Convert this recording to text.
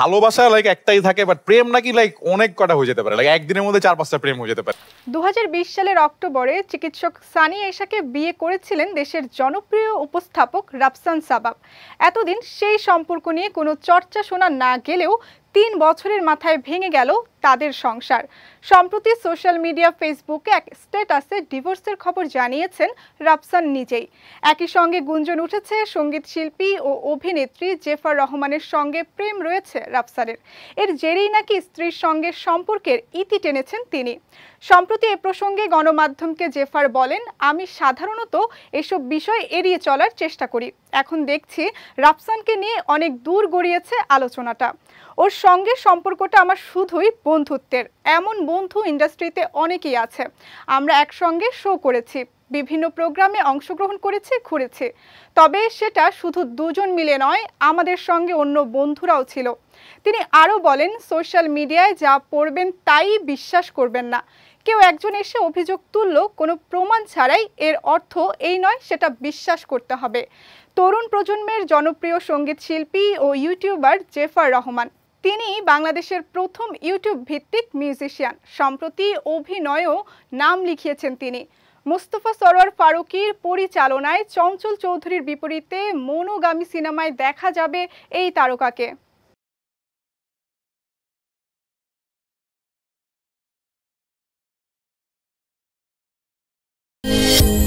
ভালোবাসা লাইক একটাই থাকে বাট প্রেম নাকি লাইক অনেক কটা হয়ে যেতে পারে লাইক একদিনের মধ্যে চার পাঁচটা প্রেম হয়ে যেতে পারে দু সালের অক্টোবরে চিকিৎসক সানি এশাকে বিয়ে করেছিলেন দেশের জনপ্রিয় উপস্থাপক রাফসান সাবাব এতদিন সেই সম্পর্ক নিয়ে কোনো চর্চা শোনা না গেলেও তিন বছরের মাথায় ভেঙে গেল তাদের সংসার সম্প্রতি সোশ্যাল মিডিয়া ফেসবুকে এক স্ট্যাটাসে ডিভোর্সের খবর জানিয়েছেন রাফসান নিজেই একই সঙ্গে গুঞ্জন উঠেছে সঙ্গীত শিল্পী ও অভিনেত্রী জেফার রহমানের সঙ্গে প্রেম রয়েছে রাফসানের এর জেরেই নাকি স্ত্রীর সঙ্গে সম্পর্কের ইতি টেনেছেন তিনি সম্প্রতি এ প্রসঙ্গে গণমাধ্যমকে জেফার বলেন আমি সাধারণত এসব বিষয় এড়িয়ে চলার চেষ্টা করি এখন দেখছি রাফসানকে নিয়ে অনেক দূর গড়িয়েছে আলোচনাটা ওর সঙ্গে সম্পর্কটা আমার শুধুই বন্ধুত্বের এমন বন্ধু ইন্ডাস্ট্রিতে অনেকেই আছে আমরা একসঙ্গে শো করেছি বিভিন্ন প্রোগ্রামে অংশগ্রহণ করেছে ঘুরেছে তবে সেটা শুধু দুজন মিলে নয় আমাদের সঙ্গে অন্য বন্ধুরাও ছিল তিনি আরও বলেন সোশ্যাল মিডিয়ায় যা পড়বেন তাই বিশ্বাস করবেন না কেউ একজন এসে অভিযোগ তুলল কোনো প্রমাণ ছাড়াই এর অর্থ এই নয় সেটা বিশ্বাস করতে হবে তরুণ প্রজন্মের জনপ্রিয় সঙ্গীত শিল্পী ও ইউটিউবার জেফার রহমান তিনি বাংলাদেশের প্রথম ইউটিউব ভিত্তিক মিউজিশিয়ান সম্প্রতি অভিনয়েও নাম লিখিয়েছেন তিনি মুস্তফা সরোয়ার ফারুকির পরিচালনায় চঞ্চল চৌধুরীর বিপরীতে মনোগামী সিনেমায় দেখা যাবে এই তারকাকে